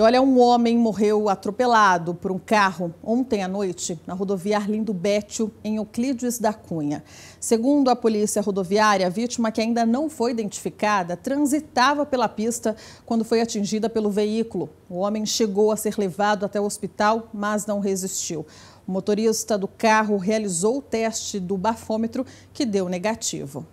E olha, um homem morreu atropelado por um carro ontem à noite na rodovia Arlindo Bétio, em Euclides da Cunha. Segundo a polícia rodoviária, a vítima, que ainda não foi identificada, transitava pela pista quando foi atingida pelo veículo. O homem chegou a ser levado até o hospital, mas não resistiu. O motorista do carro realizou o teste do bafômetro, que deu negativo.